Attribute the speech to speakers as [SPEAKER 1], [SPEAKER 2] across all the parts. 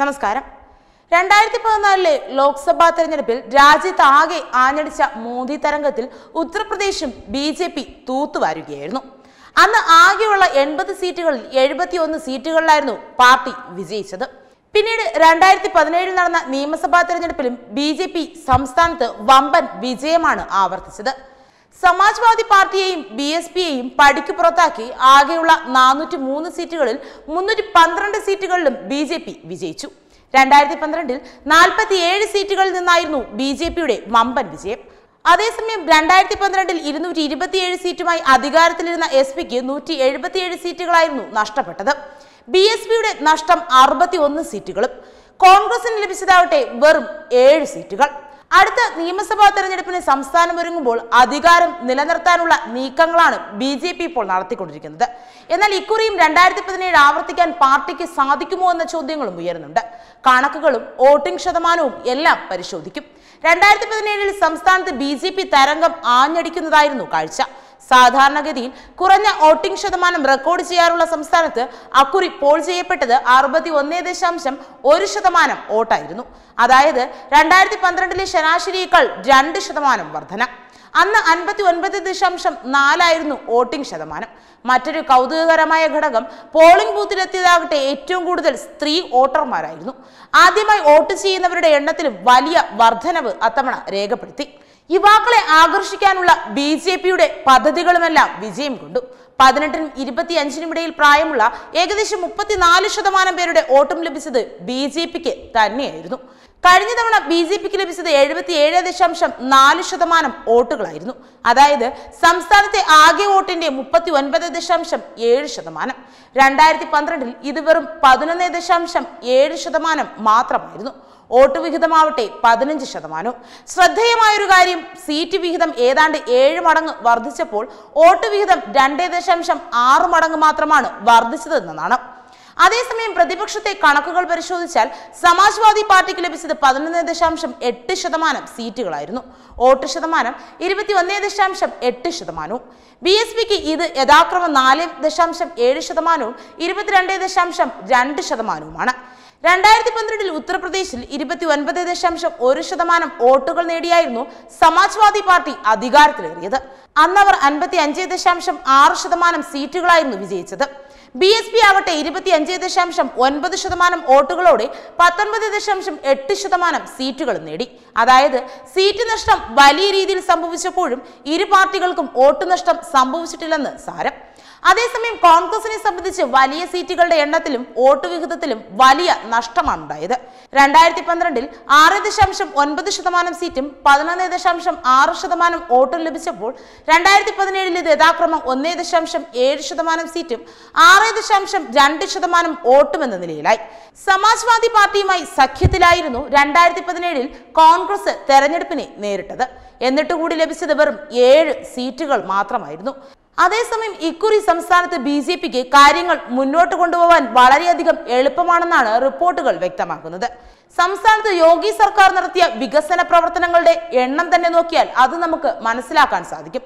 [SPEAKER 1] നമസ്കാരം രണ്ടായിരത്തി പതിനാലിലെ ലോക്സഭാ തെരഞ്ഞെടുപ്പിൽ രാജ്യത്ത് ആകെ ആഞ്ഞടിച്ച മോദി തരംഗത്തിൽ ഉത്തർപ്രദേശും ബി ജെ പി തൂത്തുവാരുകയായിരുന്നു അന്ന് ആകെയുള്ള എൺപത് സീറ്റുകളിൽ എഴുപത്തിയൊന്ന് സീറ്റുകളിലായിരുന്നു പാർട്ടി വിജയിച്ചത് പിന്നീട് രണ്ടായിരത്തി പതിനേഴിൽ നടന്ന നിയമസഭാ തെരഞ്ഞെടുപ്പിലും ബി സംസ്ഥാനത്ത് വമ്പൻ വിജയമാണ് ആവർത്തിച്ചത് സമാജ്വാദി പാർട്ടിയെയും ബി എസ് പിയെയും പടിക്ക് പുറത്താക്കി ആകെയുള്ള നാനൂറ്റി മൂന്ന് സീറ്റുകളിൽ മുന്നൂറ്റി പന്ത്രണ്ട് സീറ്റുകളിലും ബി ജെ പി വിജയിച്ചു രണ്ടായിരത്തി പന്ത്രണ്ടിൽ നാൽപ്പത്തി ഏഴ് സീറ്റുകളിൽ നിന്നായിരുന്നു ബി ജെ പിയുടെ മമ്പൻ വിജയം അതേസമയം രണ്ടായിരത്തി പന്ത്രണ്ടിൽ ഇരുന്നൂറ്റി ഇരുപത്തിയേഴ് സീറ്റുമായി അധികാരത്തിലിരുന്ന എസ് പിക്ക് നൂറ്റി എഴുപത്തിയേഴ് സീറ്റുകളായിരുന്നു നഷ്ടപ്പെട്ടത് ബി എസ് പിയുടെ നഷ്ടം അറുപത്തി ഒന്ന് സീറ്റുകളും കോൺഗ്രസിന് ലഭിച്ചതാവട്ടെ വെറും ഏഴ് സീറ്റുകൾ അടുത്ത നിയമസഭാ തെരഞ്ഞെടുപ്പിന് സംസ്ഥാനം ഒരുങ്ങുമ്പോൾ അധികാരം നിലനിർത്താനുള്ള നീക്കങ്ങളാണ് ബി ജെ പി ഇപ്പോൾ നടത്തിക്കൊണ്ടിരിക്കുന്നത് എന്നാൽ ഇക്കുറിയും രണ്ടായിരത്തി പതിനേഴ് ആവർത്തിക്കാൻ പാർട്ടിക്ക് സാധിക്കുമോ എന്ന ചോദ്യങ്ങളും ഉയരുന്നുണ്ട് കണക്കുകളും വോട്ടിംഗ് ശതമാനവും എല്ലാം പരിശോധിക്കും രണ്ടായിരത്തി പതിനേഴിൽ സംസ്ഥാനത്ത് ബി ജെ പി തരംഗം ആഞ്ഞടിക്കുന്നതായിരുന്നു കാഴ്ച സാധാരണഗതിയിൽ കുറഞ്ഞ വോട്ടിംഗ് ശതമാനം റെക്കോർഡ് ചെയ്യാറുള്ള സംസ്ഥാനത്ത് അക്കുറി പോൾ ചെയ്യപ്പെട്ടത് അറുപത്തി ഒന്നേ ദശാംശം ഒരു ശതമാനം വോട്ടായിരുന്നു അതായത് രണ്ടായിരത്തി പന്ത്രണ്ടിലെ ശരാശരിയേക്കാൾ രണ്ട് ശതമാനം വർധന അന്ന് അൻപത്തി ഒൻപത് ദശാംശം നാലായിരുന്നു വോട്ടിംഗ് ശതമാനം മറ്റൊരു കൗതുകകരമായ ഘടകം പോളിംഗ് ബൂത്തിലെത്തിയതാകട്ടെ ഏറ്റവും കൂടുതൽ സ്ത്രീ വോട്ടർമാരായിരുന്നു ആദ്യമായി വോട്ട് ചെയ്യുന്നവരുടെ എണ്ണത്തിൽ വലിയ വർധനവ് അത്തവണ രേഖപ്പെടുത്തി യുവാക്കളെ ആകർഷിക്കാനുള്ള ബി ജെ പിയുടെ പദ്ധതികളുമെല്ലാം വിജയം കൊണ്ടു പതിനെട്ടിനും ഇരുപത്തിയഞ്ചിനും ഇടയിൽ പ്രായമുള്ള ഏകദേശം മുപ്പത്തിനാല് ശതമാനം പേരുടെ വോട്ടും ലഭിച്ചത് ബി ജെ പിക്ക് തന്നെയായിരുന്നു കഴിഞ്ഞ തവണ ബി ജെ പിക്ക് ലഭിച്ചത് എഴുപത്തിയേഴ് ദശാംശം നാല് ശതമാനം വോട്ടുകളായിരുന്നു അതായത് സംസ്ഥാനത്തെ ആകെ വോട്ടിന്റെ മുപ്പത്തി ഒൻപത് ദശാംശം ഏഴ് ശതമാനം രണ്ടായിരത്തി പന്ത്രണ്ടിൽ ഇത് വെറും പതിനൊന്ന് ദശാംശം ഏഴ് ശതമാനം മാത്രമായിരുന്നു വോട്ട് വിഹിതമാവട്ടെ പതിനഞ്ച് ശതമാനവും ശ്രദ്ധേയമായൊരു കാര്യം സീറ്റ് വിഹിതം ഏതാണ്ട് ഏഴ് മടങ്ങ് വർദ്ധിച്ചപ്പോൾ വോട്ട് വിഹിതം രണ്ട് ദശാംശം ആറ് മടങ്ങ് മാത്രമാണ് വർദ്ധിച്ചതെന്നതാണ് അതേസമയം പ്രതിപക്ഷത്തെ കണക്കുകൾ പരിശോധിച്ചാൽ സമാജ്വാദി പാർട്ടിക്ക് ലഭിച്ചത് പതിനൊന്ന് ദശാംശം എട്ട് ശതമാനം സീറ്റുകളായിരുന്നു വോട്ട് ശതമാനം ഇരുപത്തി ഒന്നേ ദശാംശം എട്ട് ശതമാനവും ബി എസ് പിക്ക് ഇത് യഥാക്രമം നാല് ദശാംശം ഏഴ് ശതമാനവും ഇരുപത്തിരണ്ടേ ദശാംശം രണ്ട് ശതമാനവുമാണ് രണ്ടായിരത്തി പന്ത്രണ്ടിൽ ഉത്തർപ്രദേശിൽ ഇരുപത്തി ഒൻപത് ദശാംശം ഒരു ശതമാനം വോട്ടുകൾ നേടിയായിരുന്നു സമാജ്വാദി പാർട്ടി അധികാരത്തിലേറിയത് അന്നവർ അൻപത്തി അഞ്ച് ദശാംശം ആറ് ശതമാനം സീറ്റുകളായിരുന്നു വിജയിച്ചത് ബി എസ് പി ആവട്ടെ അഞ്ച് ദശാംശം ഒൻപത് ശതമാനം വോട്ടുകളോടെ പത്തൊൻപത് ദശാംശം എട്ട് ശതമാനം സീറ്റുകളും നേടി അതായത് സീറ്റ് നഷ്ടം വലിയ രീതിയിൽ സംഭവിച്ചപ്പോഴും ഇരു പാർട്ടികൾക്കും വോട്ട് നഷ്ടം സംഭവിച്ചിട്ടില്ലെന്ന് സാരം അതേസമയം കോൺഗ്രസിനെ സംബന്ധിച്ച് വലിയ സീറ്റുകളുടെ എണ്ണത്തിലും വോട്ട് വിഹിതത്തിലും വലിയ നഷ്ടമാണ് ഉണ്ടായത് രണ്ടായിരത്തി പന്ത്രണ്ടിൽ ആറ് ദശാംശം ഒൻപത് ശതമാനം സീറ്റും പതിനൊന്ന് ദശാംശം ആറ് ശതമാനം വോട്ടും ലഭിച്ചപ്പോൾ രണ്ടായിരത്തി പതിനേഴിൽ ഇത് യഥാക്രമം ഒന്നേ ദശാംശം ഏഴ് ശതമാനം സീറ്റും ആറ് ദശാംശം രണ്ട് ശതമാനം വോട്ടും എന്ന നിലയിലായി സമാജ്വാദി പാർട്ടിയുമായി സഖ്യത്തിലായിരുന്നു രണ്ടായിരത്തി പതിനേഴിൽ കോൺഗ്രസ് തെരഞ്ഞെടുപ്പിനെ നേരിട്ടത് എന്നിട്ടുകൂടി ലഭിച്ചത് വെറും ഏഴ് സീറ്റുകൾ മാത്രമായിരുന്നു അതേസമയം ഇക്കുറി സംസ്ഥാനത്ത് ബി ജെ പിക്ക് കാര്യങ്ങൾ മുന്നോട്ട് കൊണ്ടുപോകാൻ വളരെയധികം എളുപ്പമാണെന്നാണ് റിപ്പോർട്ടുകൾ വ്യക്തമാക്കുന്നത് സംസ്ഥാനത്ത് യോഗി സർക്കാർ നടത്തിയ വികസന പ്രവർത്തനങ്ങളുടെ എണ്ണം തന്നെ നോക്കിയാൽ അത് നമുക്ക് മനസ്സിലാക്കാൻ സാധിക്കും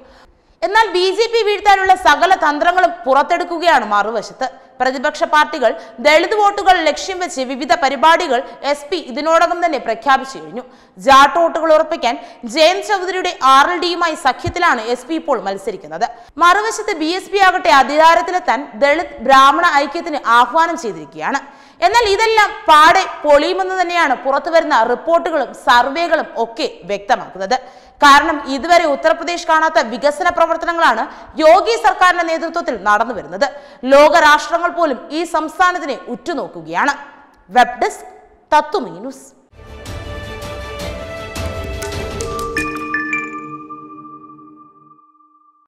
[SPEAKER 1] എന്നാൽ ബി ജെ പി വീഴ്ത്താനുള്ള സകല തന്ത്രങ്ങളും പുറത്തെടുക്കുകയാണ് മറുവശത്ത് പ്രതിപക്ഷ പാർട്ടികൾ ദളിത് വോട്ടുകൾ ലക്ഷ്യം വെച്ച് വിവിധ പരിപാടികൾ എസ് പി ഇതിനോടകം തന്നെ പ്രഖ്യാപിച്ചു കഴിഞ്ഞു ജാട്ട് വോട്ടുകൾ ഉറപ്പിക്കാൻ ജയന്ത് ചൗധരിയുടെ ആർ എൽ ഡിയുമായി സഖ്യത്തിലാണ് എസ് പി ഇപ്പോൾ മത്സരിക്കുന്നത് മറുവശത്ത് ബി എസ് പി ആകട്ടെ അധികാരത്തിലെത്താൻ ദളിത് ബ്രാഹ്മണ ഐക്യത്തിന് ആഹ്വാനം ചെയ്തിരിക്കുകയാണ് എന്നാൽ ഇതെല്ലാം പാടെ പൊളിയുമെന്ന് തന്നെയാണ് പുറത്തുവരുന്ന റിപ്പോർട്ടുകളും സർവേകളും ഒക്കെ വ്യക്തമാക്കുന്നത് കാരണം ഇതുവരെ ഉത്തർപ്രദേശ് കാണാത്ത വികസന പ്രവർത്തനങ്ങളാണ് യോഗി സർക്കാരിന്റെ നേതൃത്വത്തിൽ നടന്നു വരുന്നത് ലോക രാഷ്ട്രങ്ങൾ പോലും ഈ സംസ്ഥാനത്തിനെ ഉറ്റുനോക്കുകയാണ് വെബ് ഡെസ്ക് തത്വമീ ന്യൂസ്